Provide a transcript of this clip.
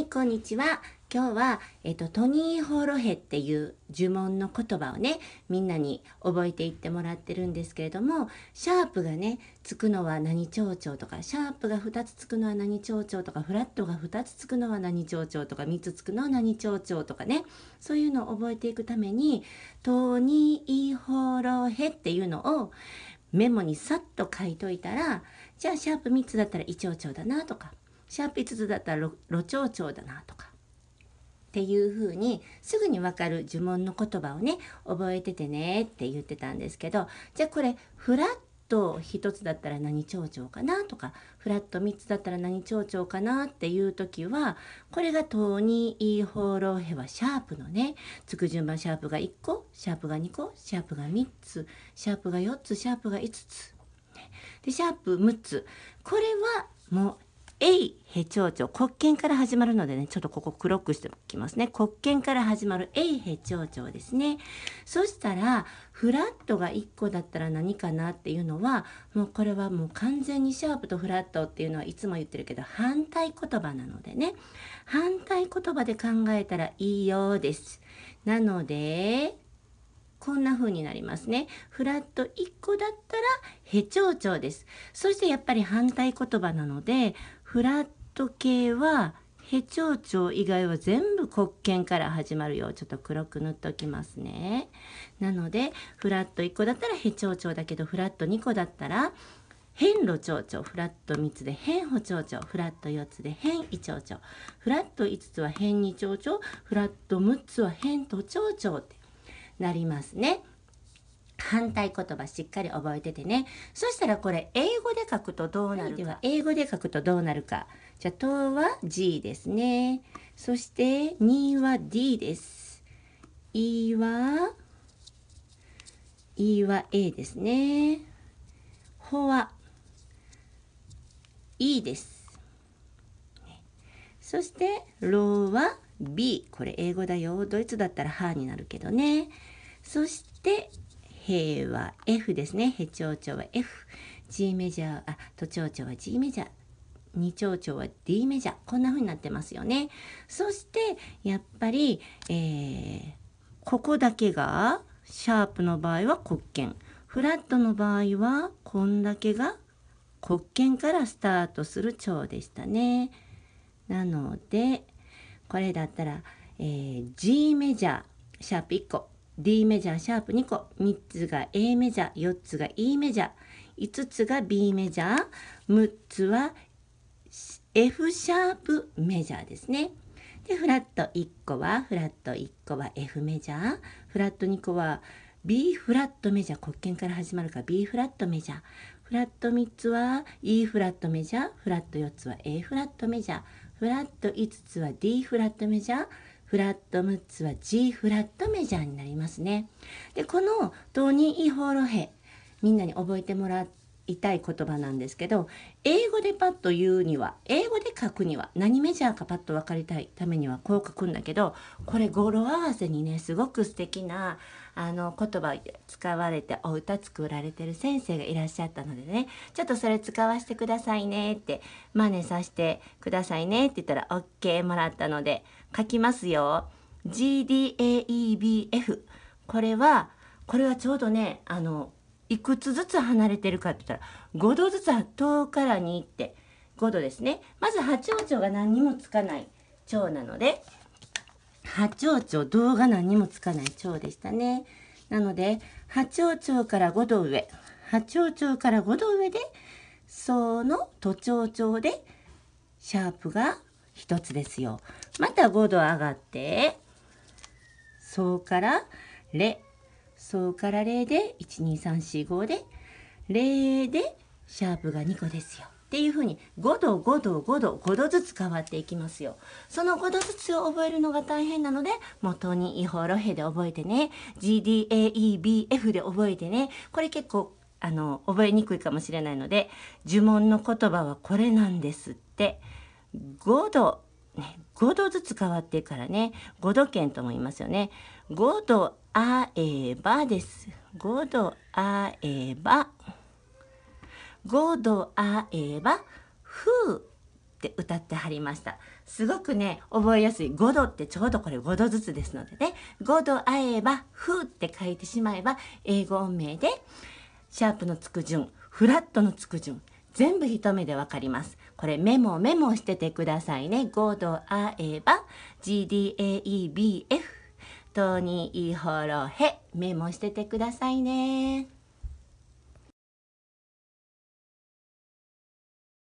はいこんにちは今日は、えっと、トニー・ホーロヘっていう呪文の言葉をねみんなに覚えていってもらってるんですけれどもシャープがねつくのは何蝶々とかシャープが2つつくのは何蝶々とかフラットが2つつくのは何蝶々とか3つつくのは何蝶々とかねそういうのを覚えていくためにトニー・ホーロヘっていうのをメモにさっと書いといたらじゃあシャープ3つだったらイチョウチョだなとかシャープ5つだったら路長長だなとかっていうふうにすぐにわかる呪文の言葉をね覚えててねって言ってたんですけどじゃあこれフラッと1つだったら何蝶々かなとかフラット3つだったら何蝶々かなっていう時はこれがトニー・ホーローヘはシャープのねつく順番シャープが1個シャープが2個シャープが3つシャープが4つシャープが5つでシャープ6つこれはもうえいへちょうちょ国権から始まるのでねちょっとここ黒くしておきますね国権から始まるえいへちょうちょですねそしたらフラットが1個だったら何かなっていうのはもうこれはもう完全にシャープとフラットっていうのはいつも言ってるけど反対言葉なのでね反対言葉で考えたらいいようですなのでこんな風になりますね。フラット1個だったら、へちょうちょうです。そしてやっぱり反対言葉なので、フラット系はヘチョウチョウ以外は全部黒鍵から始まるよ。ちょっと黒く塗っときますね。なので、フラット1個だったらヘチョウチョウだけど、フラット2個だったら、変路蝶々、フラット3つで変歩蝶々、フラット4つで変異蝶々、フラット5つは変異蝶々、フラット6つは変途蝶々ってなりますね。反対言葉しっかり覚えててねそしたらこれ英語で書くとどうなるか、はい、英語で書くとどうなるかじゃあ「と」は G ですねそして「に」は D です「い」は「い」は A ですね「ほ」は E ですそして「ろ」は B これ英語だよドイツだったら「は」になるけどねそして「ヘは F ですね。ヘ長調は F。G メジャー、あ、都長調は G メジャー。2長調は D メジャー。こんな風になってますよね。そして、やっぱり、えー、ここだけが、シャープの場合は黒鍵。フラットの場合は、こんだけが黒鍵からスタートする蝶でしたね。なので、これだったら、えー、G メジャー、シャープ1個。D メジャーシャープ2個3つが A メジャー4つが E メジャー5つが B メジャー6つは F シャープメジャーですね。でフラット1個はフラット1個は F メジャーフラット2個は B フラットメジャー黒鍵から始まるから B フラットメジャーフラット3つは E フラットメジャーフラット4つは A フラットメジャーフラット5つは D フラットメジャーフラット6つは G フラットメジャーになりますね。で、このトニー・イ・ホーロヘ、みんなに覚えてもらっ痛い言葉なんですけど英語でパッと言うには英語で書くには何メジャーかパッと分かりたいためにはこう書くんだけどこれ語呂合わせにねすごく素敵なあな言葉使われてお歌作られてる先生がいらっしゃったのでねちょっとそれ使わせてくださいねって真似させてくださいねって言ったら OK もらったので書きますよ GDAEBF これはこれはちょうどねあのいくつずつ離れてるかって言ったら5度ずつ遠から2って5度ですねまず八丁朝が何にもつかない腸なので八王朝動が何にもつかない腸でしたねなので八丁朝から5度上八丁朝から5度上でその都長長でシャープが1つですよまた5度上がってそうからレそうから0で12345で0でシャープが2個ですよ。っていうふうに5度5度5度5度ずつ変わっていきますよ。その5度ずつを覚えるのが大変なので元にイホロヘで覚えてね GDAEBF で覚えてねこれ結構あの覚えにくいかもしれないので呪文の言葉はこれなんですって5度5度ずつ変わってからね5度圏と思いますよね5度あえばです5度あえば5度あえばふうって歌ってはりましたすごくね覚えやすい5度ってちょうどこれ5度ずつですのでね5度あえばふうって書いてしまえば英語音名でシャープのつく順フラットのつく順全部一目でわかりますこれメモメモしててくださいね。5度あえば GDAEBF トニーイホロヘメモしててくださいね。